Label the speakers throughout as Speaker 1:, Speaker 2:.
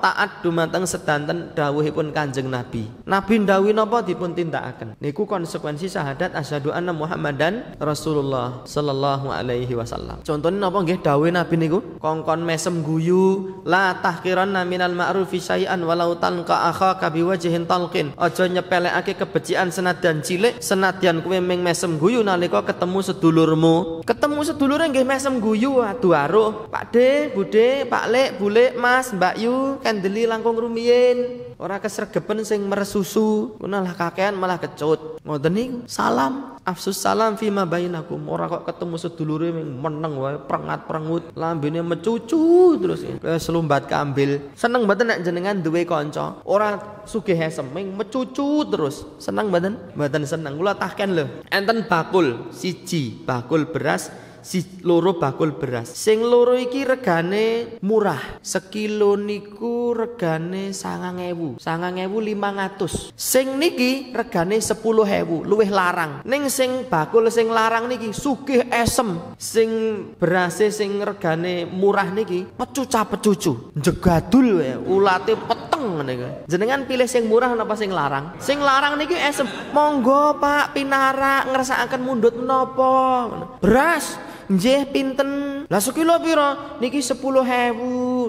Speaker 1: taat dumateng sedanten dawuhipun Kanjeng Nabi. Nabi ndawi napa dipun tindakaken. Niku konsekuensi syahadat asyhadu anna Muhammadan Rasulullah sallallahu alaihi wasallam. Contone napa nggih dawuh Nabi niku? Kongkon mesem guyu, la tahkiran minal ma'rufi syai'an walau tanqa ka biwajhin talqin. Aja nyepelekake kebecikan senadyan cilik, senadyan kowe ming mesem guyu nalika ketemu sedulurmu. Ketemu sedulure nggih mesem guyu, aduh aruh. Pakde, Bude, Pak Lek, Bule, Mas, Mbak Yu, kendeli langkung rumiyin ora kesregepen sing meresusu lah kakean malah kecut ngoten niku salam afsus salam fima bainakum ora kok ketemu sedulure meneng wae prengat-prengut lambene mecucu terus eh, selumbat kambil seneng mboten nek jenengan duwe kanca ora sugih hesem mecucu terus seneng mboten mboten seneng kula tahken lho enten bakul siji bakul beras si loro bakul beras. Sing loro iki regane murah. Sekilo niku regane lima ngatus Sing niki regane hebu, luweh larang. neng sing bakul sing larang niki sugih esem. Sing berase sing regane murah niki pecuca pecucu. Jegadul ya, ulate peteng nih Jenengan pilih sing murah napa sing larang? Sing larang niki esem. Monggo Pak pinara ngerasa akan mundut nopo Beras Nggih pinten? Lah sekilo pira? Niki 10.000.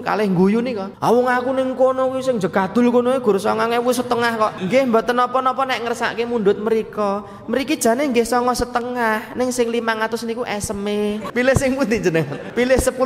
Speaker 1: Kalih guyu nika. Awung ah, aku ning kono kuwi sing jegadul kono e, gur 9.000 setengah kok. Nggih mboten napa-napa nek ngersake mundut mriko. Mriki jane nggih 9.5 setengah ning sing 500 niku eseme. Pilih sing pundi jeneng Pilih 10.000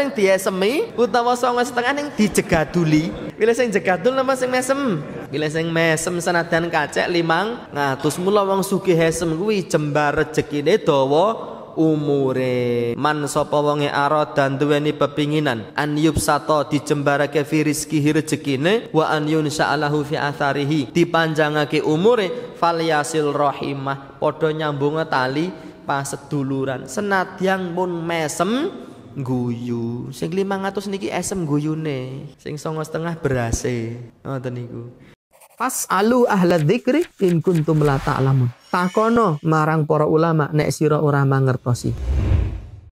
Speaker 1: ning diesemi utawa 9.5 setengah ning dijegaduli. Pilih sing jegadul napa sing mesem? Pilih sing mesem senadan kacek limang ngatus mula wong sugih hesem kuwi jembar rezekine dawa umure man sapa wonge arad dan duweni pepinginan an sato dijembarake fi rizkihi rezekine wa an yunsa'alahu fi atharihi dipanjangake umure yasil rahimah padha nyambunge tali paseduluran senadyan pun mesem guyu sing 500 niki esem guyune sing songo setengah berase ngoten niku alu ahla dzikri in kuntum la ta'lamun ta takono marang para ulama nek sira ora mangertosi